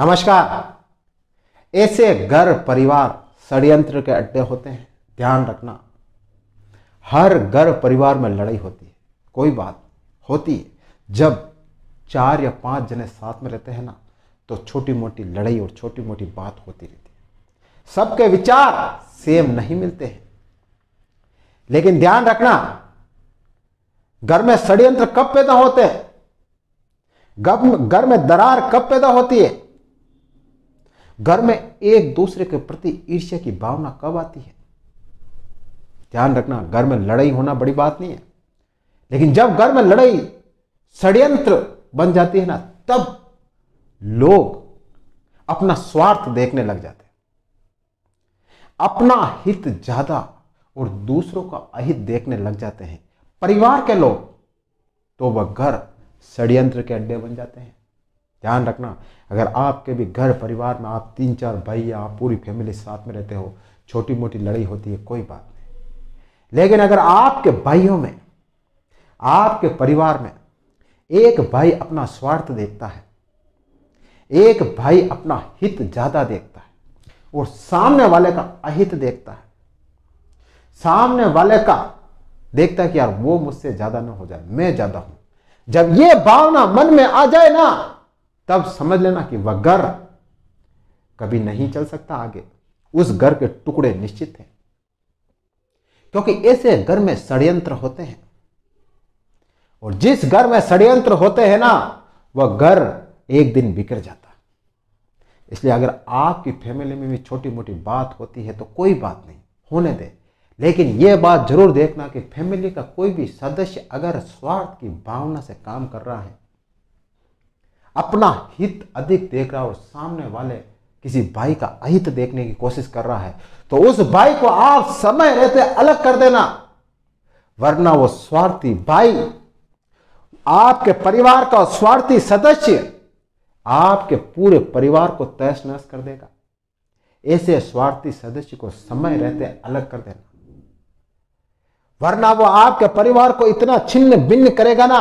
नमस्कार ऐसे घर परिवार षडयंत्र के अड्डे होते हैं ध्यान रखना हर घर परिवार में लड़ाई होती है कोई बात होती है जब चार या पांच जने साथ में रहते हैं ना तो छोटी मोटी लड़ाई और छोटी मोटी बात होती रहती है सबके विचार सेम नहीं मिलते हैं लेकिन ध्यान रखना घर में षड्यंत्र कब पैदा होते हैं घर में दरार कब पैदा होती है घर में एक दूसरे के प्रति ईर्ष्या की भावना कब आती है ध्यान रखना घर में लड़ाई होना बड़ी बात नहीं है लेकिन जब घर में लड़ाई षड्यंत्र बन जाती है ना तब लोग अपना स्वार्थ देखने लग जाते हैं अपना हित ज्यादा और दूसरों का अहित देखने लग जाते हैं परिवार के लोग तो वह घर षड्यंत्र के अड्डे बन जाते हैं ध्यान रखना अगर आपके भी घर परिवार में आप तीन चार भाई या आप पूरी फैमिली साथ में रहते हो छोटी मोटी लड़ाई होती है कोई बात नहीं लेकिन अगर आपके भाइयों में आपके परिवार में एक भाई अपना स्वार्थ देखता है एक भाई अपना हित ज़्यादा देखता है और सामने वाले का अहित देखता है सामने वाले का देखता है कि यार वो मुझसे ज़्यादा ना हो जाए मैं ज़्यादा हूं जब ये भावना मन में आ जाए ना तब समझ लेना कि वह घर कभी नहीं चल सकता आगे उस घर के टुकड़े निश्चित हैं क्योंकि ऐसे घर में षड्यंत्र होते हैं और जिस घर में षड्यंत्र होते हैं ना वह घर एक दिन बिगड़ जाता इसलिए अगर आपकी फैमिली में भी छोटी मोटी बात होती है तो कोई बात नहीं होने दे लेकिन यह बात जरूर देखना कि फैमिली का कोई भी सदस्य अगर स्वार्थ की भावना से काम कर रहा है अपना हित अधिक देख रहा है और सामने वाले किसी भाई का अहित देखने की कोशिश कर रहा है तो उस भाई को आप समय रहते अलग कर देना वरना वो स्वार्थी भाई आपके परिवार का स्वार्थी सदस्य आपके पूरे परिवार को तहस नहस कर देगा ऐसे स्वार्थी सदस्य को समय रहते अलग कर देना वरना वो आपके परिवार को इतना छिन्न भिन्न करेगा ना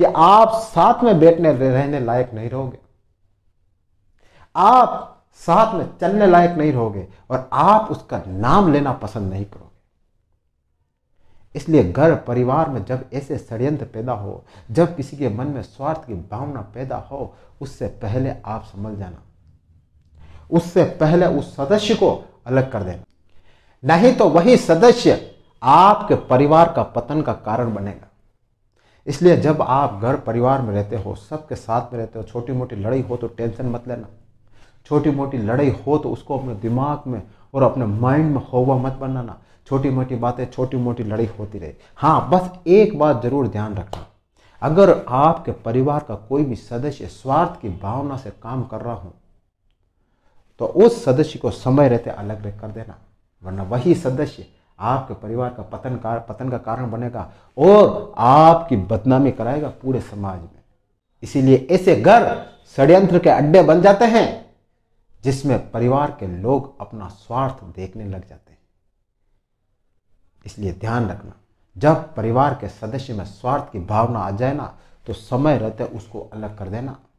कि आप साथ में बैठने रहने लायक नहीं रहोगे आप साथ में चलने लायक नहीं रहोगे और आप उसका नाम लेना पसंद नहीं करोगे इसलिए घर परिवार में जब ऐसे षडयंत्र पैदा हो जब किसी के मन में स्वार्थ की भावना पैदा हो उससे पहले आप समझ जाना उससे पहले उस सदस्य को अलग कर देना नहीं तो वही सदस्य आपके परिवार का पतन का कारण बनेगा इसलिए जब आप घर परिवार में रहते हो सबके साथ में रहते हो छोटी मोटी लड़ाई हो तो टेंशन मत लेना छोटी मोटी लड़ाई हो तो उसको अपने दिमाग में और अपने माइंड में होवा मत बनाना छोटी मोटी बातें छोटी मोटी लड़ाई होती रहे हाँ बस एक बात जरूर ध्यान रखना अगर आपके परिवार का कोई भी सदस्य स्वार्थ की भावना से काम कर रहा हो तो उस सदस्य को समय रहते अलग कर देना वरना वही सदस्य आपके परिवार का पतन कार पतन का कारण बनेगा और आपकी बदनामी कराएगा पूरे समाज में इसीलिए ऐसे घर षड्यंत्र के अड्डे बन जाते हैं जिसमें परिवार के लोग अपना स्वार्थ देखने लग जाते हैं इसलिए ध्यान रखना जब परिवार के सदस्य में स्वार्थ की भावना आ जाए ना तो समय रहते उसको अलग कर देना